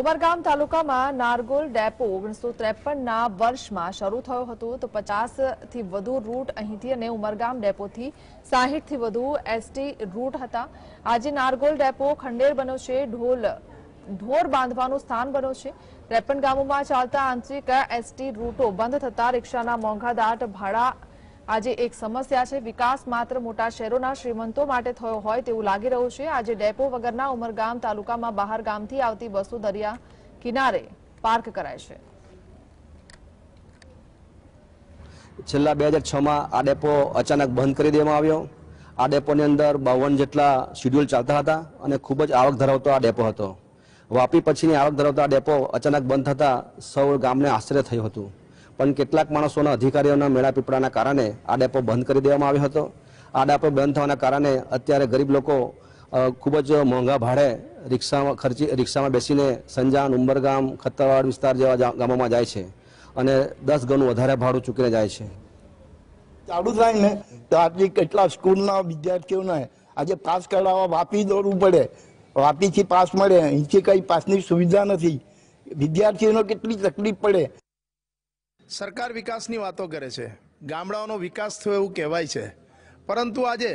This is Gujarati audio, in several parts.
ઉમરગામ તાલુકામાં નારગોલ ડેપો ઓગણીસો ત્રેપનના વર્ષમાં શરૂ થયો હતો તો પચાસથી વધુ રૂટ અહીંથી અને ઉમરગામ ડેપોથી સાહીઠથી વધુ એસટી રૂટ હતા આજે નારગોલ ડેપો ખંડેર બન્યો છે ઢોલ ઢોર બાંધવાનું સ્થાન બન્યો છે ત્રેપન ગામોમાં ચાલતા આંતરિક એસટી રૂટો બંધ થતા રિક્ષાના મોંઘા દાટ ભાડા આજે એક સમસ્યા છે વિકાસ માત્ર મોટા શહેરોના શ્રીમંતો માટે થયો હોય તેવું લાગી રહ્યું છે આજે ડેપો વગરના ઉમરગામ તાલુકામાં બહાર ગામથી આવતી બસો દરિયા કિનારે પાર્ક કરાય છે છેલ્લા બે હજાર છમાં આ ડેપો અચાનક બંધ કરી દેવામાં આવ્યો આ ડેપોની અંદર બાવન જેટલા શેડ્યુલ ચાલતા હતા અને ખૂબ જ આવક ધરાવતો આ ડેપો હતો વાપી પછીની આવક ધરાવતો આ ડેપો અચાનક બંધ થતાં સૌ ગામને આશ્ચર્ય થયું હતું પણ કેટલાક માણસોના અધિકારીઓના મેળાપીપળાના કારણે આ ડેપો બંધ કરી દેવામાં આવ્યો હતો આ ડેપો બંધ થવાના કારણે અત્યારે ગરીબ લોકો ખૂબ જ મોંઘા ભાડે રિક્ષામાં ખર્ચી રિક્ષામાં બેસીને સંજાન ઉંબરગામ ખત્તરવાડ વિસ્તાર જેવા ગામોમાં જાય છે અને દસ ગણું વધારે ભાડું ચૂકીને જાય છે ચાલુ થાય ને તો આજે કેટલા સ્કૂલના વિદ્યાર્થીઓને આજે પાસ કરાવવા વાપી દોડવું પડે વાપીથી પાસ મળે અહીંથી કંઈ પાસની સુવિધા નથી વિદ્યાર્થીઓને કેટલી તકલીફ પડે સરકાર વિકાસની વાતો કરે છે ગામડાઓનો વિકાસ થયો એવું કહેવાય છે પરંતુ આજે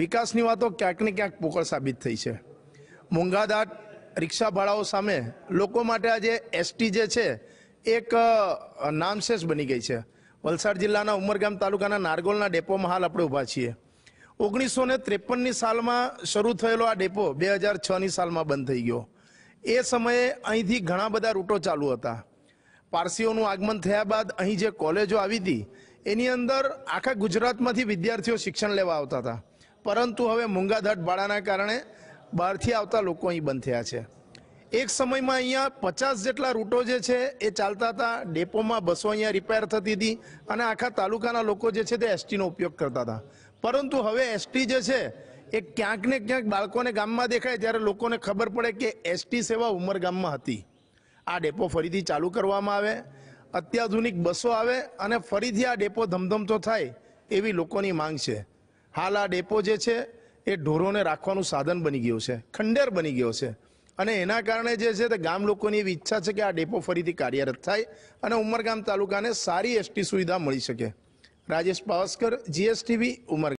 વિકાસની વાતો ક્યાંક ને ક્યાંક પોકળ સાબિત થઈ છે મોંઘાદાટ રિક્ષા ભાડાઓ સામે લોકો માટે આજે એસટી જે છે એક નામશેષ બની ગઈ છે વલસાડ જિલ્લાના ઉમરગામ તાલુકાના નારગોલના ડેપોમાં હાલ આપણે ઊભા છીએ ઓગણીસો ને ત્રેપનની સાલમાં શરૂ થયેલો આ ડેપો બે હજાર છની સાલમાં બંધ થઈ ગયો એ સમયે અહીંથી ઘણા બધા રૂટો ચાલુ હતા પારસીઓનું આગમન થયા બાદ અહીં જે કોલેજો આવી હતી એની અંદર આખા ગુજરાતમાંથી વિદ્યાર્થીઓ શિક્ષણ લેવા આવતા હતા પરંતુ હવે મૂંગાધટ ભાડાના કારણે બહારથી આવતા લોકો અહીં બંધ થયા છે એક સમયમાં અહીંયા પચાસ જેટલા રૂટો જે છે એ ચાલતા હતા ડેપોમાં બસો અહીંયા રિપેર થતી હતી અને આખા તાલુકાના લોકો જે છે તે એસટીનો ઉપયોગ કરતા હતા પરંતુ હવે એસટી જે છે એ ક્યાંક ને ક્યાંક બાળકોને ગામમાં દેખાય ત્યારે લોકોને ખબર પડે કે એસટી સેવા ઉમરગામમાં હતી આ ડેપો ફરીથી ચાલુ કરવામાં આવે અત્યાધુનિક બસો આવે અને ફરીથી આ ડેપો ધમધમતો થાય એવી લોકોની માંગ છે હાલ આ ડેપો જે છે એ ઢોરોને રાખવાનું સાધન બની ગયું છે ખંડેર બની ગયો છે અને એના કારણે જે છે તે ગામ લોકોની એવી ઈચ્છા છે કે આ ડેપો ફરીથી કાર્યરત થાય અને ઉમરગામ તાલુકાને સારી એસટી સુવિધા મળી શકે રાજેશ પાવસ્કર જીએસટીવી ઉમરગામ